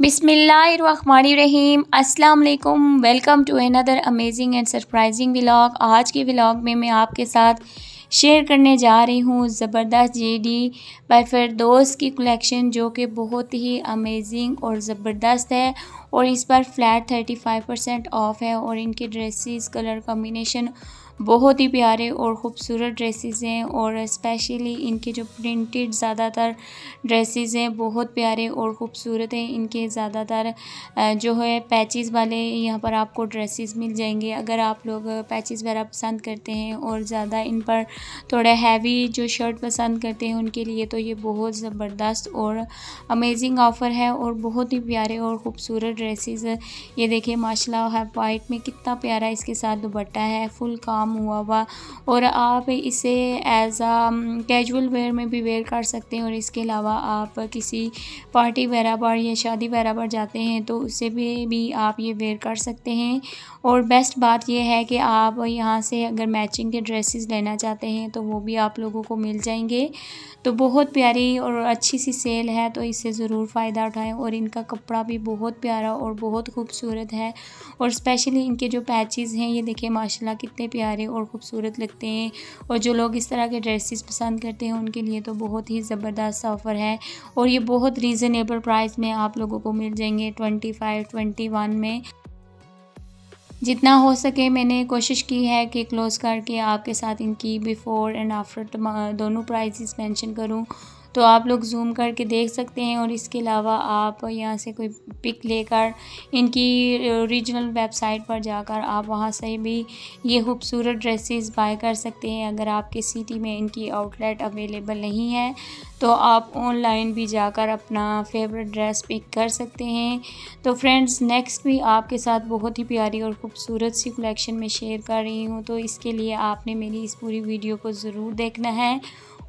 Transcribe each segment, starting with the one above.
बिसमीम् अल्लाम welcome to another amazing and surprising vlog आज के व्लाग में मैं आपके साथ शेयर करने जा रही हूँ ज़बरदस्त जे डी बाई दोस्त की कलेक्शन जो कि बहुत ही अमेजिंग और ज़बरदस्त है और इस बार flat thirty five percent off है और इनके ड्रेसेस कलर कम्बिनेशन बहुत ही प्यारे और ख़ूबसूरत ड्रेसेस हैं और स्पेशली इनके जो प्रिंटेड ज़्यादातर ड्रेसेस हैं बहुत प्यारे और ख़ूबसूरत हैं इनके ज़्यादातर जो है पैचेस वाले यहाँ पर आपको ड्रेसेस मिल जाएंगे अगर आप लोग पैचेस वगैरह पसंद करते हैं और ज़्यादा इन पर थोड़ा हैवी जो शर्ट पसंद करते हैं उनके लिए तो ये बहुत ज़बरदस्त और अमेजिंग ऑफ़र है और बहुत ही प्यारे और ख़ूबसूरत ड्रेसेस ये देखिए माशाल्लाह है वाइट में कितना प्यारा इसके साथ दुपट्टा है फुल काम हुआ हुआ और आप इसे एज आ कैजुअल वेयर में भी वेयर कर सकते हैं और इसके अलावा आप किसी पार्टी वगैरह पर या शादी वगैरह पर जाते हैं तो उससे भी, भी आप ये वेयर कर सकते हैं और बेस्ट बात यह है कि आप यहाँ से अगर मैचिंग के ड्रेसेस लेना चाहते हैं तो वो भी आप लोगों को मिल जाएंगे तो बहुत प्यारी और अच्छी सी सेल है तो इससे ज़रूर फ़ायदा उठाएं और इनका कपड़ा भी बहुत प्यारा प्यारा और बहुत खूबसूरत है और स्पेशली इनके जो पैचेज़ हैं ये देखें माशाल्लाह कितने प्यारे और ख़ूबसूरत लगते हैं और जो लोग इस तरह के ड्रेसेस पसंद करते हैं उनके लिए तो बहुत ही ज़बरदस्त ऑफ़र है और ये बहुत रीज़नेबल प्राइस में आप लोगों को मिल जाएंगे ट्वेंटी फाइव ट्वेंटी वन में जितना हो सके मैंने कोशिश की है कि क्लोज़ करके आपके साथ इनकी बिफ़ोर एंड आफ्टर दोनों प्राइजेस मेंशन करूं तो आप लोग जूम करके देख सकते हैं और इसके अलावा आप यहाँ से कोई पिक लेकर इनकी ओरिजिनल वेबसाइट पर जाकर आप वहाँ से भी ये खूबसूरत ड्रेसेस बाय कर सकते हैं अगर आपके सिटी में इनकी आउटलेट अवेलेबल नहीं है तो आप ऑनलाइन भी जाकर अपना फेवरेट ड्रेस पिक कर सकते हैं तो फ्रेंड्स नेक्स्ट भी आपके साथ बहुत ही प्यारी और ख़ूबसूरत सी कलेक्शन में शेयर कर रही हूँ तो इसके लिए आपने मेरी इस पूरी वीडियो को ज़रूर देखना है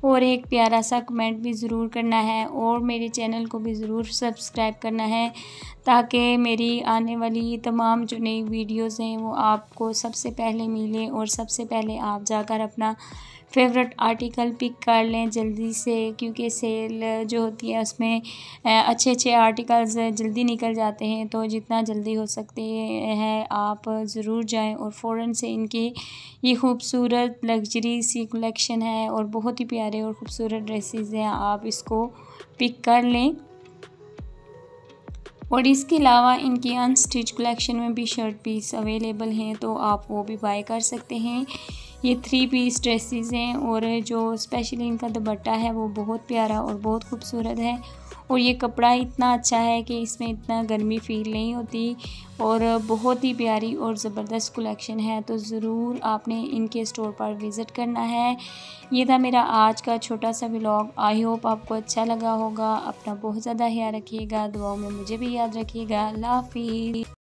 और एक प्यारा सा कमेंट भी ज़रूर करना है और मेरे चैनल को भी ज़रूर सब्सक्राइब करना है ताकि मेरी आने वाली तमाम जो नई वीडियोस हैं वो आपको सबसे पहले मिले और सबसे पहले आप जाकर अपना फेवरेट आर्टिकल पिक कर लें जल्दी से क्योंकि सेल जो होती है उसमें अच्छे अच्छे आर्टिकल्स जल्दी निकल जाते हैं तो जितना जल्दी हो सकते हैं आप ज़रूर जाएं और फ़ौर से इनकी ये खूबसूरत लग्जरी सी कलेक्शन है और बहुत ही प्यारी प्यारे और ख़ूबसूरत ड्रेसेस हैं आप इसको पिक कर लें और इसके अलावा इनकी अनस्टिच कलेक्शन में भी शर्ट पीस अवेलेबल हैं तो आप वो भी बाय कर सकते हैं ये थ्री पीस ड्रेसेस हैं और जो स्पेशली इनका दुपट्टा है वो बहुत प्यारा और बहुत खूबसूरत है और ये कपड़ा इतना अच्छा है कि इसमें इतना गर्मी फील नहीं होती और बहुत ही प्यारी और ज़बरदस्त कलेक्शन है तो ज़रूर आपने इनके स्टोर पर विज़िट करना है ये था मेरा आज का छोटा सा ब्लॉग आई होप आपको अच्छा लगा होगा अपना बहुत ज़्यादा ख्याल रखिएगा दुआओं में मुझे भी याद रखिएगा अल्लाह हाफिज़